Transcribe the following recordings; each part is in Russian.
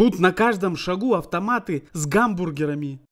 Тут на каждом шагу автоматы с гамбургерами.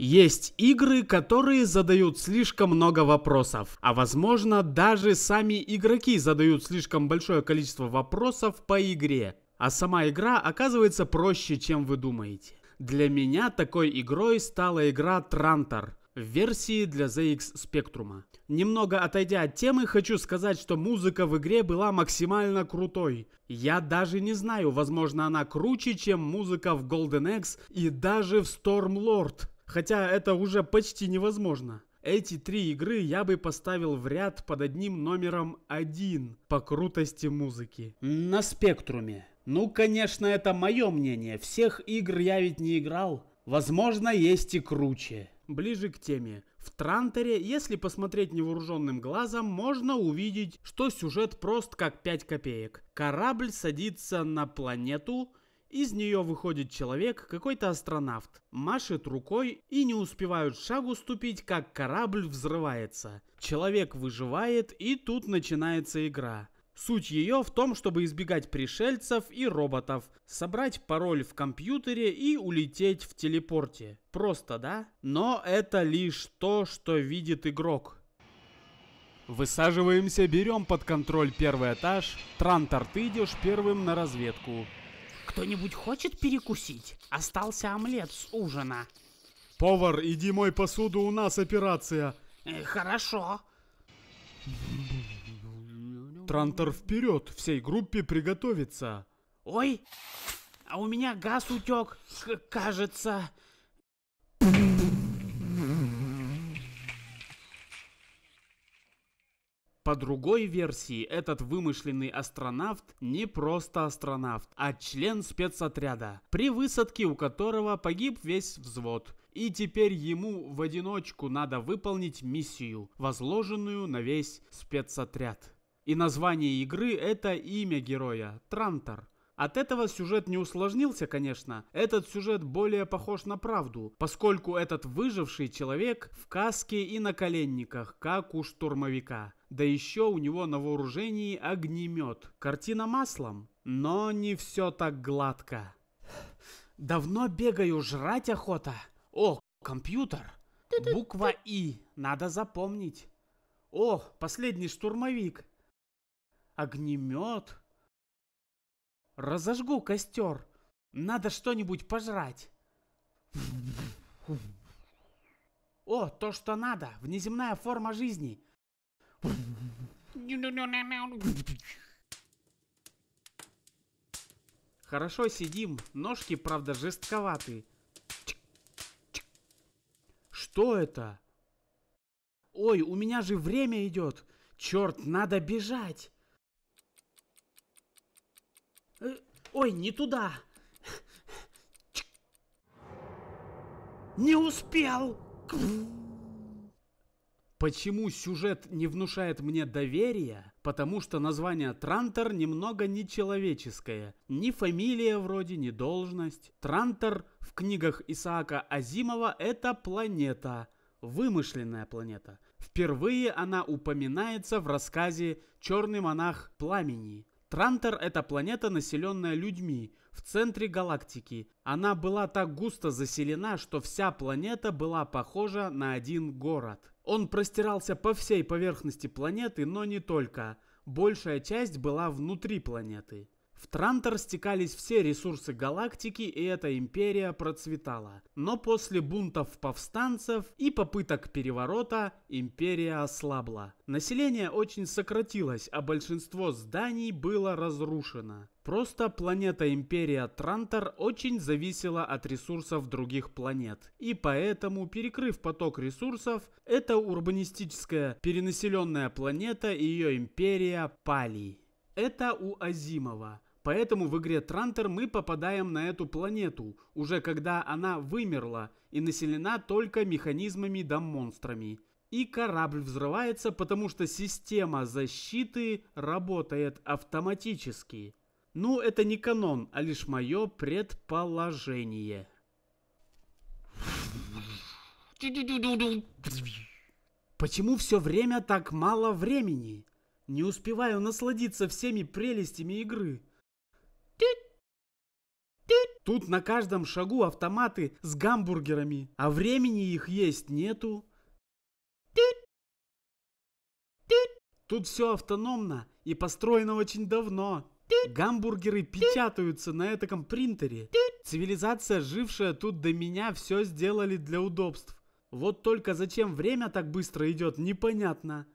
Есть игры, которые задают слишком много вопросов, а возможно даже сами игроки задают слишком большое количество вопросов по игре, а сама игра оказывается проще, чем вы думаете. Для меня такой игрой стала игра Трантор – в версии для ZX Spectrum. Немного отойдя от темы, хочу сказать, что музыка в игре была максимально крутой. Я даже не знаю, возможно она круче, чем музыка в Golden X и даже в Stormlord. Хотя это уже почти невозможно. Эти три игры я бы поставил в ряд под одним номером один по крутости музыки. На спектруме. Ну, конечно, это мое мнение. Всех игр я ведь не играл. Возможно, есть и круче ближе к теме. В Трантере, если посмотреть невооруженным глазом, можно увидеть, что сюжет прост как 5 копеек. Корабль садится на планету, из нее выходит человек, какой-то астронавт, машет рукой и не успевают шагу ступить, как корабль взрывается. Человек выживает и тут начинается игра. Суть ее в том, чтобы избегать пришельцев и роботов, собрать пароль в компьютере и улететь в телепорте. Просто, да? Но это лишь то, что видит игрок. Высаживаемся, берем под контроль первый этаж. Трантор, ты идешь первым на разведку. Кто-нибудь хочет перекусить? Остался омлет с ужина. Повар, иди мой посуду, у нас операция. Э, хорошо. Трантор вперед, всей группе приготовиться. Ой, а у меня газ утек, кажется. По другой версии, этот вымышленный астронавт не просто астронавт, а член спецотряда, при высадке у которого погиб весь взвод. И теперь ему в одиночку надо выполнить миссию, возложенную на весь спецотряд. И название игры – это имя героя – Трантор. От этого сюжет не усложнился, конечно. Этот сюжет более похож на правду, поскольку этот выживший человек в каске и на коленниках, как у штурмовика. Да еще у него на вооружении огнемет. Картина маслом, но не все так гладко. Давно бегаю, жрать охота. О, компьютер. Буква И, надо запомнить. О, последний штурмовик огнемет. Разожгу костер. Надо что-нибудь пожрать. О, то, что надо. Внеземная форма жизни. Хорошо сидим, ножки, правда, жестковаты. Что это? Ой, у меня же время идет. Черт, надо бежать. Э, ой, не туда! Не успел! Почему сюжет не внушает мне доверия? Потому что название Трантор немного нечеловеческое. Ни фамилия вроде, ни должность. Трантор в книгах Исаака Азимова это планета. Вымышленная планета. Впервые она упоминается в рассказе «Черный монах пламени». Трантер – это планета, населенная людьми, в центре галактики. Она была так густо заселена, что вся планета была похожа на один город. Он простирался по всей поверхности планеты, но не только. Большая часть была внутри планеты. В Трантор стекались все ресурсы галактики, и эта империя процветала. Но после бунтов повстанцев и попыток переворота империя ослабла. Население очень сократилось, а большинство зданий было разрушено. Просто планета Империя Трантор очень зависела от ресурсов других планет. И поэтому, перекрыв поток ресурсов, эта урбанистическая перенаселенная планета и ее империя пали. Это у Азимова. Поэтому в игре Трантер мы попадаем на эту планету, уже когда она вымерла и населена только механизмами да монстрами. И корабль взрывается, потому что система защиты работает автоматически. Ну, это не канон, а лишь мое предположение. Почему все время так мало времени? Не успеваю насладиться всеми прелестями игры. Тут на каждом шагу автоматы с гамбургерами, а времени их есть нету. Тут все автономно и построено очень давно. Гамбургеры печатаются на этом принтере. Цивилизация, жившая тут до меня, все сделали для удобств. Вот только зачем время так быстро идет, непонятно.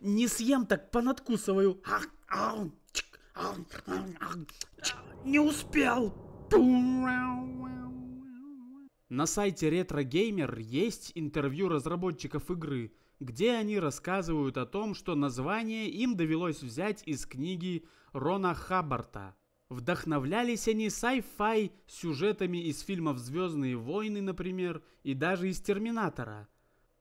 Не съем, так понадкусываю. Не успел. На сайте Retro Gamer есть интервью разработчиков игры, где они рассказывают о том, что название им довелось взять из книги Рона Хаббарта. Вдохновлялись они sci-fi сюжетами из фильмов «Звездные войны», например, и даже из «Терминатора»,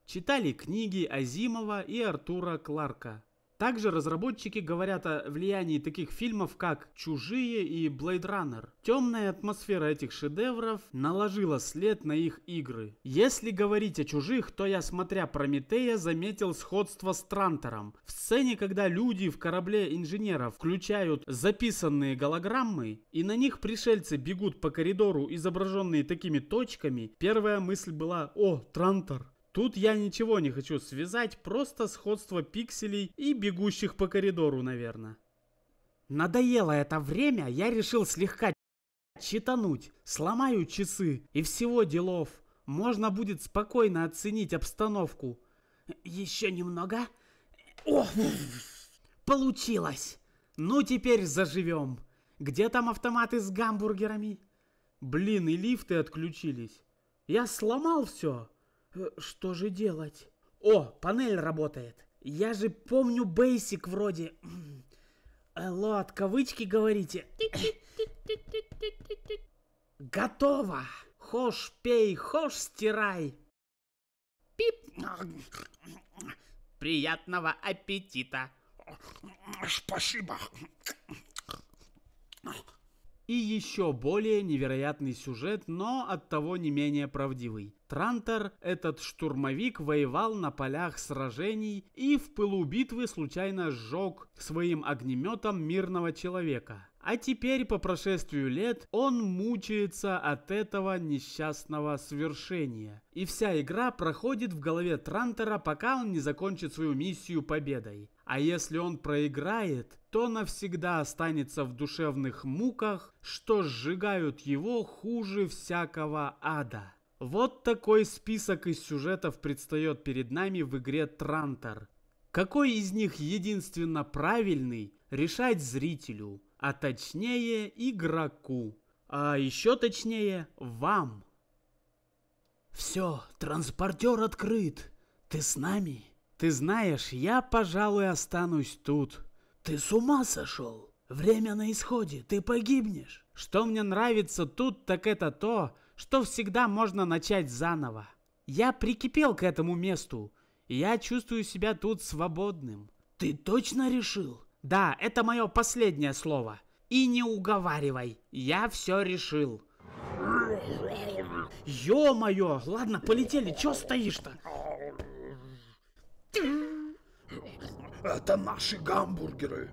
Читали книги Азимова и Артура Кларка. Также разработчики говорят о влиянии таких фильмов, как «Чужие» и «Блейд Runner. Темная атмосфера этих шедевров наложила след на их игры. Если говорить о «Чужих», то я, смотря «Прометея», заметил сходство с Трантором. В сцене, когда люди в корабле инженера включают записанные голограммы, и на них пришельцы бегут по коридору, изображенные такими точками, первая мысль была «О, Трантор. Тут я ничего не хочу связать, просто сходство пикселей и бегущих по коридору, наверное. Надоело это время, я решил слегка читануть, сломаю часы и всего делов. Можно будет спокойно оценить обстановку. Еще немного. О, получилось. Ну теперь заживем. Где там автоматы с гамбургерами? Блин, и лифты отключились. Я сломал все. Э, что же делать? О, панель работает. Я же помню бейсик вроде. Алло, э, от кавычки говорите. Готово. Хош пей, хош стирай. Пип. Приятного аппетита. Спасибо. И еще более невероятный сюжет, но оттого не менее правдивый. Трантор, этот штурмовик воевал на полях сражений и в пылу битвы случайно сжег своим огнеметом мирного человека. А теперь, по прошествию лет, он мучается от этого несчастного свершения. И вся игра проходит в голове Трантера, пока он не закончит свою миссию победой. А если он проиграет, то навсегда останется в душевных муках, что сжигают его хуже всякого ада. Вот такой список из сюжетов предстает перед нами в игре Трантор. Какой из них единственно правильный, решать зрителю, а точнее игроку, а еще точнее вам. Все, транспортер открыт. Ты с нами? Ты знаешь, я, пожалуй, останусь тут. Ты с ума сошел? Время на исходе, ты погибнешь. Что мне нравится тут, так это то, что всегда можно начать заново. Я прикипел к этому месту. Я чувствую себя тут свободным. Ты точно решил? Да, это мое последнее слово. И не уговаривай, я все решил. Ё-моё, ладно, полетели, чё стоишь-то? Это наши гамбургеры.